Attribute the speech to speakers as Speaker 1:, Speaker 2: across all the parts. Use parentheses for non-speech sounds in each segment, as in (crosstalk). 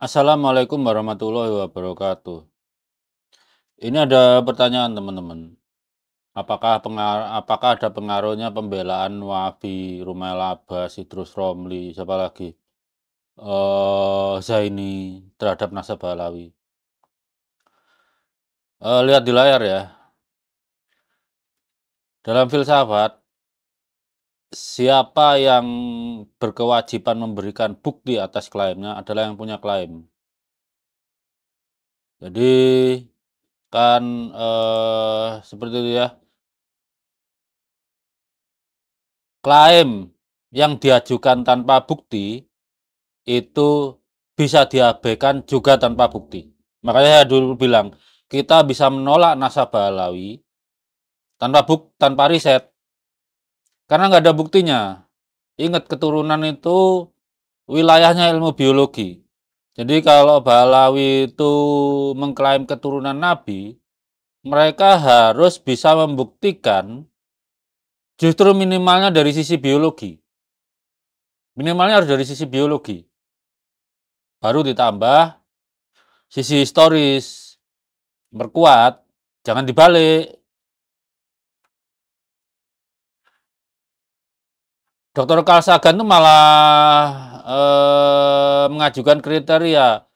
Speaker 1: Assalamualaikum warahmatullahi wabarakatuh. Ini ada pertanyaan teman-teman. Apakah pengar- apakah ada pengaruhnya pembelaan Wabi, Rumel Abbas, Idrus Romli, siapa lagi? Uh, Zaini terhadap Nasabah Lawi? Uh, eh, lihat di layar ya. Dalam filsafat, siapa yang berkewajiban memberikan bukti atas klaimnya adalah yang punya klaim. Jadi kan eh, seperti itu ya. Klaim yang diajukan tanpa bukti itu bisa diabaikan juga tanpa bukti. Makanya saya dulu bilang, kita bisa menolak nasabah Alawi tanpa bukti tanpa riset karena nggak ada buktinya. Ingat keturunan itu wilayahnya ilmu biologi. Jadi kalau Balawi itu mengklaim keturunan Nabi, mereka harus bisa membuktikan justru minimalnya dari sisi biologi. Minimalnya harus dari sisi biologi. Baru ditambah sisi historis, berkuat, jangan dibalik. Dr. Carl Sagan itu malah eh, mengajukan kriteria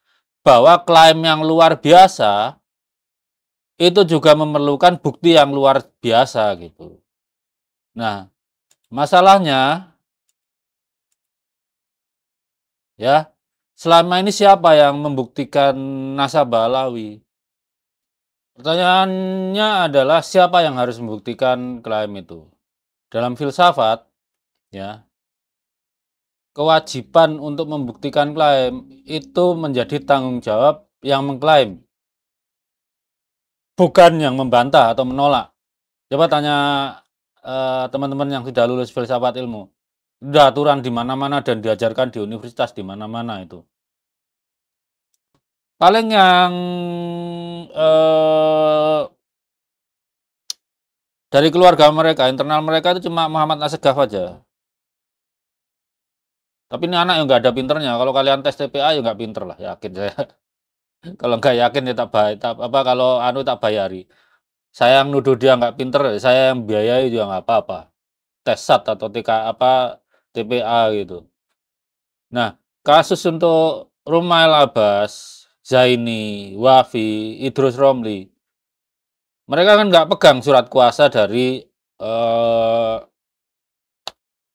Speaker 1: bahwa klaim yang luar biasa itu juga memerlukan bukti yang luar biasa gitu. Nah, masalahnya ya, selama ini siapa yang membuktikan nasabah Lawi? Pertanyaannya adalah siapa yang harus membuktikan klaim itu? Dalam filsafat ya kewajiban untuk membuktikan klaim itu menjadi tanggung jawab yang mengklaim bukan yang membantah atau menolak coba tanya eh, teman-teman yang sudah lulus filsafat ilmu sudah aturan di mana-mana dan diajarkan di universitas di mana-mana itu paling yang eh, dari keluarga mereka internal mereka itu cuma Muhammad Asegaf aja tapi ini anak yang nggak ada pinternya. Kalau kalian tes TPA ya nggak pinter lah, yakin saya. (laughs) kalau nggak yakin ya tak bayar. Tak, apa kalau anu tak bayari. Saya yang nuduh dia nggak pinter, saya yang biayai juga nggak apa-apa. Tes sat atau TK apa TPA gitu. Nah, kasus untuk Rumail Abbas, Zaini, Wafi, Idrus Romli, mereka kan nggak pegang surat kuasa dari eh,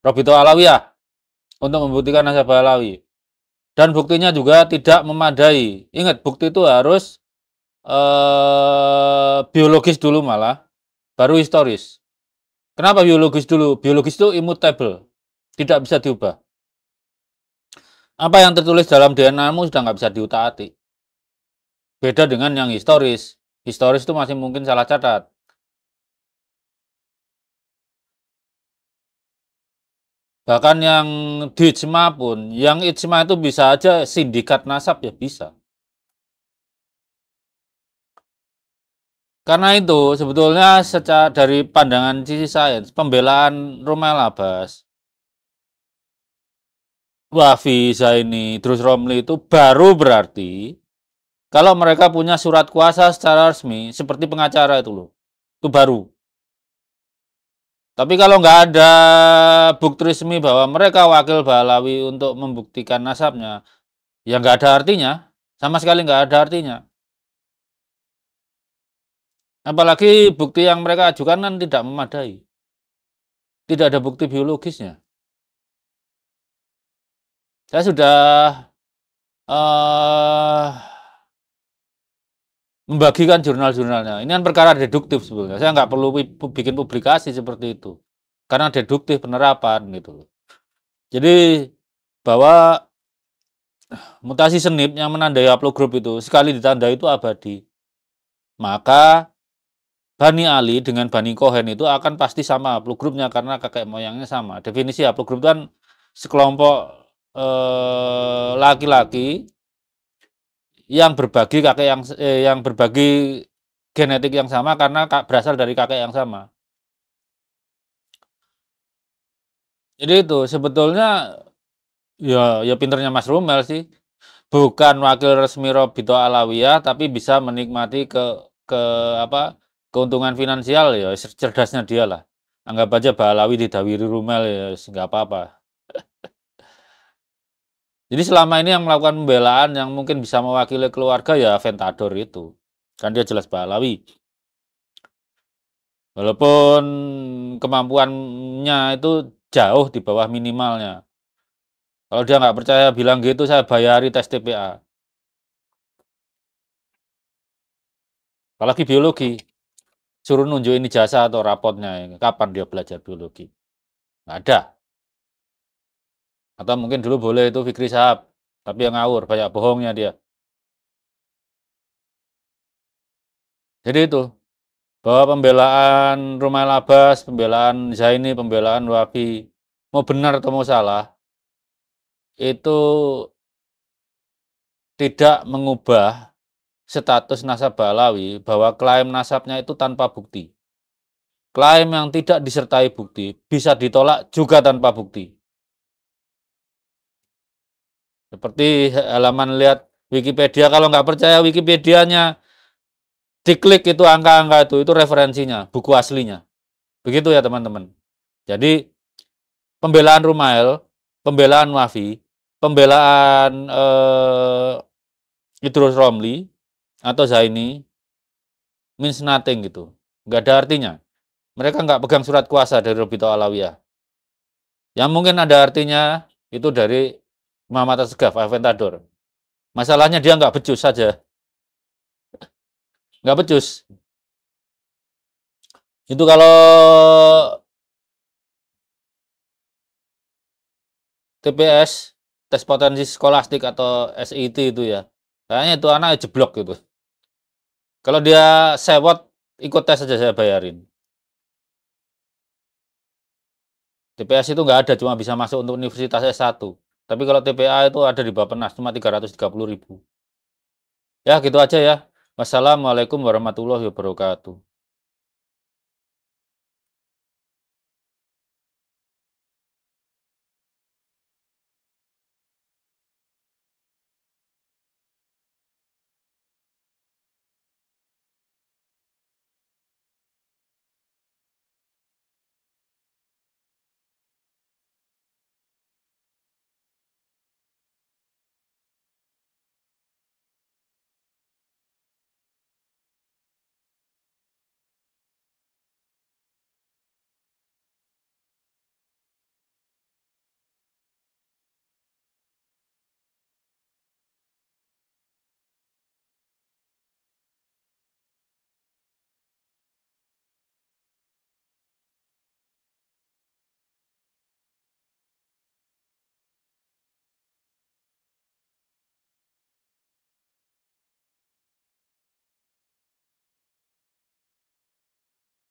Speaker 1: Robito Alawiyah untuk membuktikan nasab Alawi. Dan buktinya juga tidak memadai. Ingat, bukti itu harus eh, biologis dulu malah, baru historis. Kenapa biologis dulu? Biologis itu immutable, tidak bisa diubah. Apa yang tertulis dalam DNA-mu sudah nggak bisa diutak-atik. Beda dengan yang historis. Historis itu masih mungkin salah catat. Bahkan yang di ijma pun, yang ijma itu bisa aja sindikat nasab ya bisa. Karena itu sebetulnya secara dari pandangan sisi sains pembelaan Rumah Labas Wafi Zaini terus Romli itu baru berarti kalau mereka punya surat kuasa secara resmi seperti pengacara itu loh. Itu baru. Tapi kalau nggak ada bukti resmi bahwa mereka wakil Balawi untuk membuktikan nasabnya, ya nggak ada artinya. Sama sekali nggak ada artinya. Apalagi bukti yang mereka ajukan kan tidak memadai. Tidak ada bukti biologisnya. Saya sudah uh, membagikan jurnal-jurnalnya. Ini kan perkara deduktif sebenarnya. Saya nggak perlu bikin publikasi seperti itu. Karena deduktif penerapan gitu. Jadi bahwa mutasi senip yang menandai haplogroup itu sekali ditandai itu abadi. Maka Bani Ali dengan Bani Kohen itu akan pasti sama haplogrupnya karena kakek moyangnya sama. Definisi haplogrup itu kan sekelompok eh, laki -laki yang berbagi kakek yang eh, yang berbagi genetik yang sama karena berasal dari kakek yang sama. Jadi itu sebetulnya ya ya pinternya Mas Rumel sih. Bukan wakil resmi Robito Alawiyah tapi bisa menikmati ke ke apa keuntungan finansial ya cerdasnya dia lah. Anggap aja Balawi Alawi didawiri Rumel ya nggak apa-apa. Jadi selama ini yang melakukan pembelaan yang mungkin bisa mewakili keluarga ya Ventador itu. Kan dia jelas Balawi Walaupun kemampuannya itu jauh di bawah minimalnya. Kalau dia nggak percaya bilang gitu saya bayari tes TPA. Apalagi biologi. Suruh nunjukin jasa atau rapotnya. Kapan dia belajar biologi? Nggak ada. Atau mungkin dulu boleh itu Fikri Sahab, tapi yang ngawur, banyak bohongnya dia. Jadi itu, bahwa pembelaan Rumah Labas, pembelaan Zaini, pembelaan Wafi, mau benar atau mau salah, itu tidak mengubah status nasab Balawi bahwa klaim nasabnya itu tanpa bukti. Klaim yang tidak disertai bukti bisa ditolak juga tanpa bukti. Seperti halaman lihat Wikipedia, kalau nggak percaya Wikipedia-nya diklik itu angka-angka itu, itu referensinya, buku aslinya. Begitu ya teman-teman. Jadi pembelaan Rumail, pembelaan Wafi, pembelaan eh, Idrus Romli atau Zaini means nothing gitu. Nggak ada artinya. Mereka nggak pegang surat kuasa dari Robito Alawiyah. Yang mungkin ada artinya itu dari Muhammad Asgaf, Aventador. Masalahnya dia nggak becus saja. Nggak becus. Itu kalau TPS, tes potensi skolastik atau SIT itu ya. Kayaknya itu anak jeblok gitu. Kalau dia sewot, ikut tes saja saya bayarin. TPS itu nggak ada, cuma bisa masuk untuk universitas S1. Tapi kalau TPA itu ada di nas cuma puluh ribu. Ya gitu aja ya. Wassalamualaikum warahmatullahi wabarakatuh.